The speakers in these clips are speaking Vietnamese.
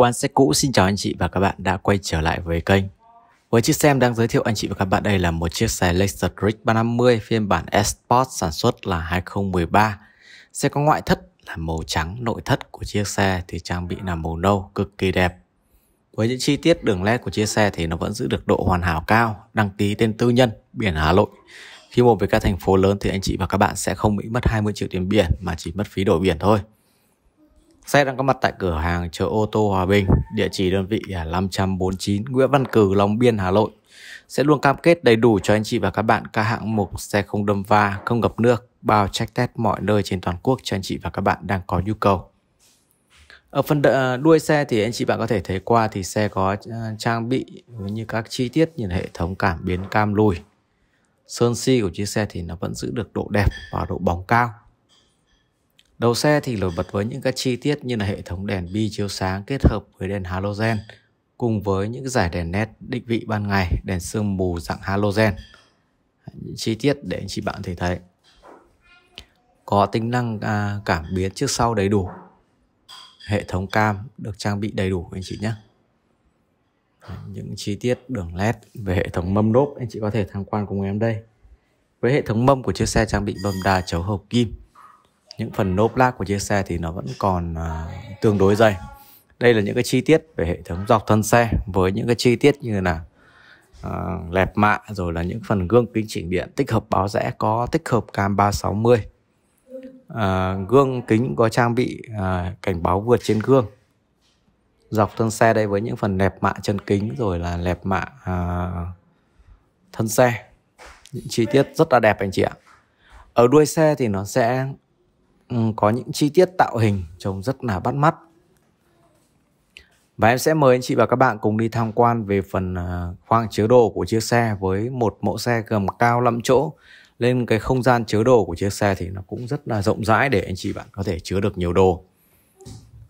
One xe Cũ xin chào anh chị và các bạn đã quay trở lại với kênh. Với chiếc xe em đang giới thiệu anh chị và các bạn đây là một chiếc xe Lexus rx 350 phiên bản S-Sport sản xuất là 2013. Xe có ngoại thất là màu trắng, nội thất của chiếc xe thì trang bị là màu nâu, cực kỳ đẹp. Với những chi tiết đường led của chiếc xe thì nó vẫn giữ được độ hoàn hảo cao, đăng ký tên tư nhân, biển Hà Nội. Khi mua về các thành phố lớn thì anh chị và các bạn sẽ không bị mất 20 triệu tiền biển mà chỉ mất phí đổi biển thôi. Xe đang có mặt tại cửa hàng chợ ô tô Hòa Bình, địa chỉ đơn vị là 549 Nguyễn Văn Cử, Long Biên, Hà Nội. Sẽ luôn cam kết đầy đủ cho anh chị và các bạn các hạng mục xe không đâm va, không ngập nước, bao check test mọi nơi trên toàn quốc cho anh chị và các bạn đang có nhu cầu. Ở phần à, đuôi xe thì anh chị bạn có thể thấy qua thì xe có à, trang bị như các chi tiết như hệ thống cảm biến cam lùi. Sơn si của chiếc xe thì nó vẫn giữ được độ đẹp và độ bóng cao. Đầu xe thì nổi bật với những các chi tiết như là hệ thống đèn bi chiếu sáng kết hợp với đèn halogen cùng với những giải đèn nét định vị ban ngày, đèn sương mù dạng halogen. Những chi tiết để anh chị bạn thể thấy. Có tính năng à, cảm biến trước sau đầy đủ. Hệ thống cam được trang bị đầy đủ anh chị nhé. Những chi tiết đường led về hệ thống mâm lốp anh chị có thể tham quan cùng em đây. Với hệ thống mâm của chiếc xe trang bị bầm đà chấu hộp kim những phần nốp lát của chiếc xe thì nó vẫn còn uh, tương đối dày đây là những cái chi tiết về hệ thống dọc thân xe với những cái chi tiết như là uh, lẹp mạ rồi là những phần gương kính chỉnh điện tích hợp báo rẽ có tích hợp cam 360 uh, à, gương kính có trang bị uh, cảnh báo vượt trên gương dọc thân xe đây với những phần lẹp mạ chân kính rồi là lẹp mạ uh, thân xe những chi tiết rất là đẹp anh chị ạ ở đuôi xe thì nó sẽ Ừ, có những chi tiết tạo hình trông rất là bắt mắt. Và em sẽ mời anh chị và các bạn cùng đi tham quan về phần à, khoang chứa đồ của chiếc xe với một mẫu xe gầm cao 5 chỗ. lên cái không gian chứa đồ của chiếc xe thì nó cũng rất là rộng rãi để anh chị bạn có thể chứa được nhiều đồ.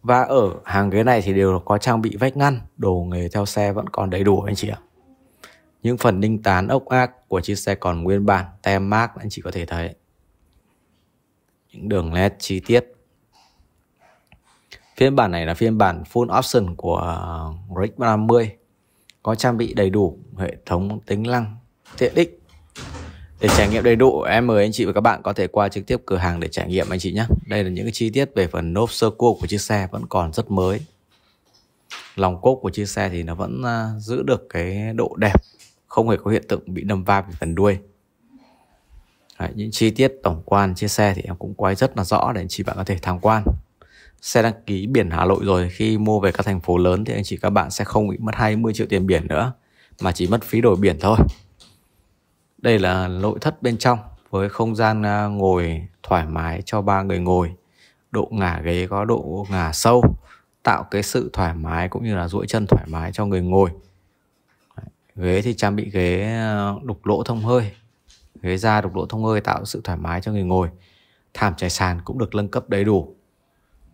Và ở hàng ghế này thì đều có trang bị vách ngăn, đồ nghề theo xe vẫn còn đầy đủ anh chị ạ. Những phần đinh tán ốc ác của chiếc xe còn nguyên bản, tem mát anh chị có thể thấy những đường led chi tiết phiên bản này là phiên bản full option của RX 50, có trang bị đầy đủ hệ thống tính năng tiện ích để trải nghiệm đầy đủ em mời anh chị và các bạn có thể qua trực tiếp cửa hàng để trải nghiệm anh chị nhé đây là những cái chi tiết về phần nốp sơ cua của chiếc xe vẫn còn rất mới lòng cốt của chiếc xe thì nó vẫn à, giữ được cái độ đẹp không hề có hiện tượng bị đâm va về phần đuôi Đấy, những chi tiết tổng quan chia xe thì em cũng quay rất là rõ để anh chị bạn có thể tham quan xe đăng ký biển Hà Nội rồi khi mua về các thành phố lớn thì anh chị các bạn sẽ không bị mất 20 triệu tiền biển nữa mà chỉ mất phí đổi biển thôi đây là nội thất bên trong với không gian à, ngồi thoải mái cho ba người ngồi độ ngả ghế có độ ngả sâu tạo cái sự thoải mái cũng như là duỗi chân thoải mái cho người ngồi ghế thì trang bị ghế à, đục lỗ thông hơi ghế da đục lỗ thông hơi tạo sự thoải mái cho người ngồi. Thảm trải sàn cũng được nâng cấp đầy đủ.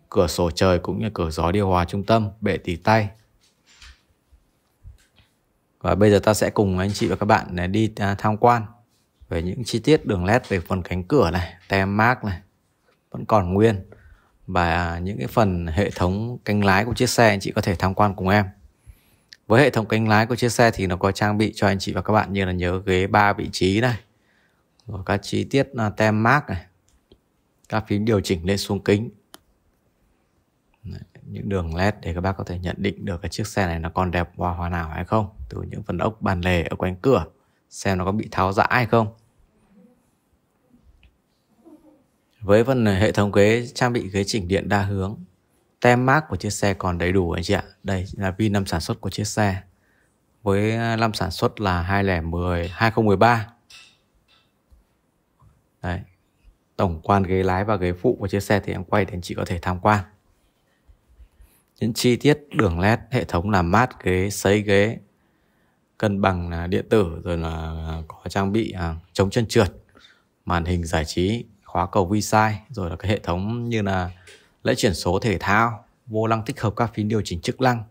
Cửa sổ trời cũng như cửa gió điều hòa trung tâm, bệ tỉ tay. Và bây giờ ta sẽ cùng anh chị và các bạn à, đi à, tham quan về những chi tiết đường led về phần cánh cửa này, tem mác này vẫn còn nguyên và những cái phần hệ thống cánh lái của chiếc xe anh chị có thể tham quan cùng em. Với hệ thống cánh lái của chiếc xe thì nó có trang bị cho anh chị và các bạn như là nhớ ghế 3 vị trí này, rồi các chi tiết là tem mát này các phím điều chỉnh lên xuống kính những đường led để các bác có thể nhận định được cái chiếc xe này nó còn đẹp hoa hoa nào hay không từ những phần ốc bàn lề ở quanh cửa xem nó có bị tháo dã hay không với phần hệ thống ghế trang bị ghế chỉnh điện đa hướng tem mát của chiếc xe còn đầy đủ anh chị ạ đây là vi năm sản xuất của chiếc xe với à, năm sản xuất là 2010 2013 Đấy. Tổng quan ghế lái và ghế phụ của chiếc xe thì em quay để anh chị có thể tham quan. Những chi tiết đường led, hệ thống làm mát ghế, sấy ghế, cân bằng điện tử rồi là có trang bị à, chống chân trượt, màn hình giải trí, khóa cầu vi sai rồi là cái hệ thống như là lễ chuyển số thể thao, vô lăng tích hợp các phím điều chỉnh chức năng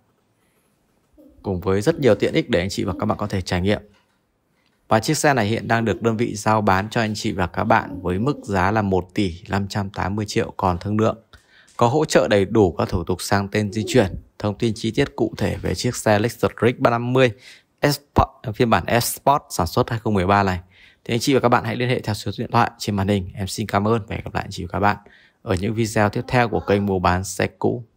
cùng với rất nhiều tiện ích để anh chị và các bạn có thể trải nghiệm. Và chiếc xe này hiện đang được đơn vị giao bán cho anh chị và các bạn với mức giá là 1 tỷ 580 triệu còn thương lượng. Có hỗ trợ đầy đủ các thủ tục sang tên di chuyển. Thông tin chi tiết cụ thể về chiếc xe Lexus RX 350 S-Sport, phiên bản S-Sport sản xuất 2013 này. Thì anh chị và các bạn hãy liên hệ theo số điện thoại trên màn hình. Em xin cảm ơn và hẹn gặp lại anh chị và các bạn ở những video tiếp theo của kênh mua bán xe cũ.